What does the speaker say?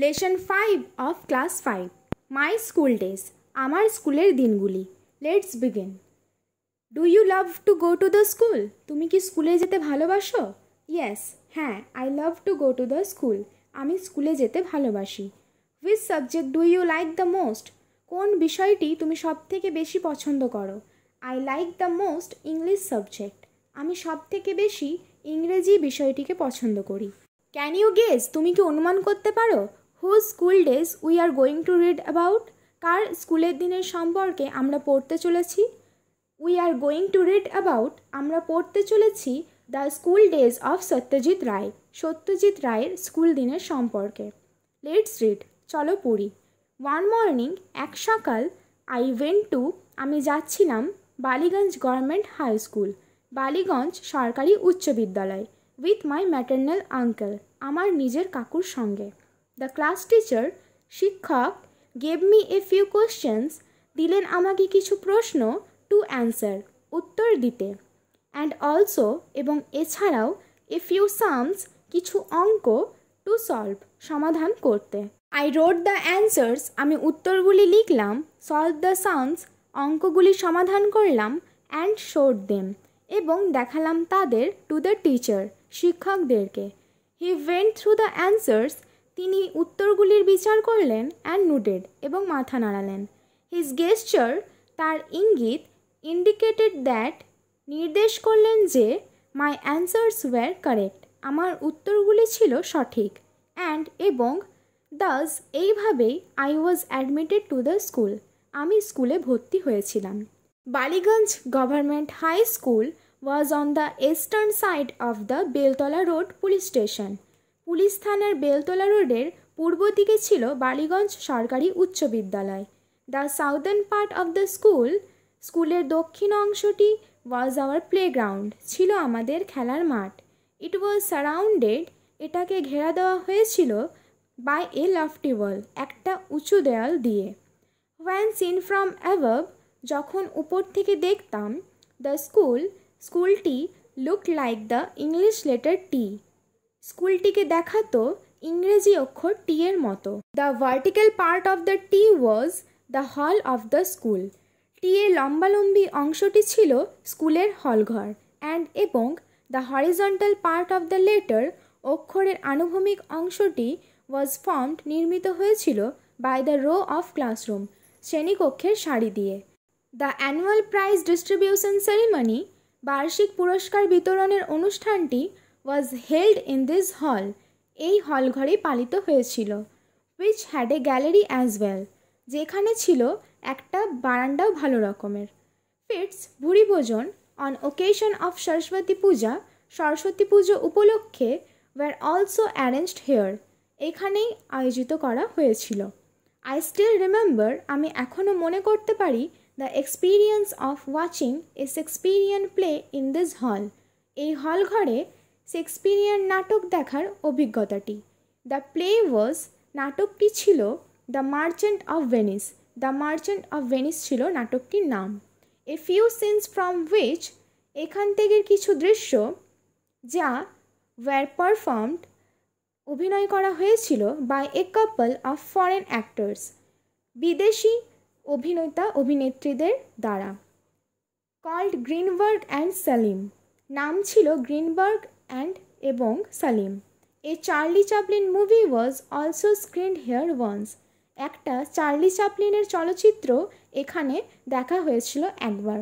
lesson five of class five my school days আমার স্কুলের দিনগুলি let's begin do you love to go to the school তুমি কি স্কুলে যেতে ভালোবাসো ইয়েস হ্যাঁ I love to go to the school আমি স্কুলে যেতে ভালোবাসি which subject do you like the most কোন বিষয়টি তুমি সব থেকে বেশি পছন্দ করো I like the most English subject আমি সব থেকে বেশি ইংরেজি বিষয়টিকে পছন্দ করি ক্যান ইউ গেস তুমি কি অনুমান করতে পারো whose school days we are going to read about কার স্কুলের দিনের সম্পর্কে আমরা পড়তে চলেছি we are going to read about আমরা পড়তে চলেছি the school days of Satyajit Ray Satyajit রায়ের স্কুল দিনের সম্পর্কে লেটস রিড চলো পড়ি ওয়ান মর্নিং এক সকাল আই ওয়েন্ট টু আমি যাচ্ছিলাম Ballygunge government high school Ballygunge সরকারি উচ্চ বিদ্যালয় উইথ মাই ম্যাটার্নাল আঙ্কেল আমার নিজের কাকুর সঙ্গে দ্য ক্লাস টিচার শিক্ষক gave me a few questions দিলেন আমাকে কিছু প্রশ্ন টু অ্যান্সার উত্তর দিতে অ্যান্ড অলসো এবং এছাড়াও এ ফিউ সামস কিছু অঙ্ক টু সলভ সমাধান করতে আই রোড দ্য অ্যান্সার্স আমি উত্তরগুলি লিখলাম সলভ দ্য সামস অঙ্কগুলি সমাধান করলাম অ্যান্ড শোড দেম এবং দেখালাম তাদের টু দ্য টিচার শিক্ষকদেরকে he went through the answers তিনি উত্তরগুলির বিচার করলেন অ্যান্ড নুডেড এবং মাথা নাড়ালেন হিজ গেস্টার তার ইঙ্গিত ইন্ডিকেটেড দ্যাট নির্দেশ করলেন যে মাই অ্যান্সার্স ওয়্যার কারেক্ট আমার উত্তরগুলি ছিল সঠিক অ্যান্ড এবং দাস এইভাবেই I was admitted to the school আমি স্কুলে ভর্তি হয়েছিলাম Ballygunge government high school was on the eastern side of the Beltala road police station police থানার বেলতলা রোডের পূর্ব দিকে ছিল বালিগঞ্জ সরকারি উচ্চ বিদ্যালয় the southern part of the school স্কুলের দক্ষিণ অংশটি ওয়াজ আওয়ার প্লেগ্রাউন্ড ছিল আমাদের খেলার মাঠ ইট ওয়াজ সারাউন্ডেড এটাকে ঘেরা দেওয়া হয়েছিল বাই এ লফটি ওয়াল একটা উঁচু দেয়াল দিয়ে ওয়ান সিন ফ্রম অ্যাভ যখন উপর থেকে দেখতাম দ্য স্কুল স্কুলটি look like the English letter T স্কুলটিকে দেখাতো ইংরেজি অক্ষর টি এর মতো the vertical part of the T was the hall of the school T এর লম্বালম্বী অংশটি ছিল স্কুলের হলঘর অ্যান্ড এবং the horizontal part of the letter অক্ষরের আনুভূমিক অংশটি ওয়াজ ফর্মড নির্মিত হয়েছিল by the row of classroom শ্রেণীকক্ষের সারি দিয়ে the annual prize distribution ceremony বার্ষিক পুরস্কার বিতরণের অনুষ্ঠানটি was held in this hall এই হল ঘরেই পালিত হয়েছিল which had a gallery as well যেখানে ছিল একটা বারান্দাও ভালো রকমের ফিটস ভুরি ভোজন on occasion of Saraswati Puja Saraswati Pujo উপলক্ষে ওয়ার অলসো অ্যারেঞ্জড হেয়ার এখানেই আয়োজিত করা হয়েছিল আই স্টিল রিমেম্বার আমি এখনও মনে করতে পারি the experience of watching a experience play in this hall এই হল ঘরে শেক্সপিয়ার নাটক দেখার অভিজ্ঞতাটি দ্য প্লে ওয়াজ নাটকটি ছিল the merchant of Venice the merchant of Venice ছিল নাটকটির নাম a few scenes from which এখান থেকে কিছু দৃশ্য যা ওয়ার পারফর্মড অভিনয় করা হয়েছিল by a couple of foreign actors বিদেশি অভিনেতা অভিনেত্রীদের দ্বারা কল্ড গ্রিনবার্গ অ্যান্ড সেলিম নাম ছিল গ্রিনবার্গ অ্যান্ড এবং Salim a Charlie Chaplin movie was also screened here once একটা চার্লি চাপলিনের চলচ্চিত্র এখানে দেখা হয়েছিল একবার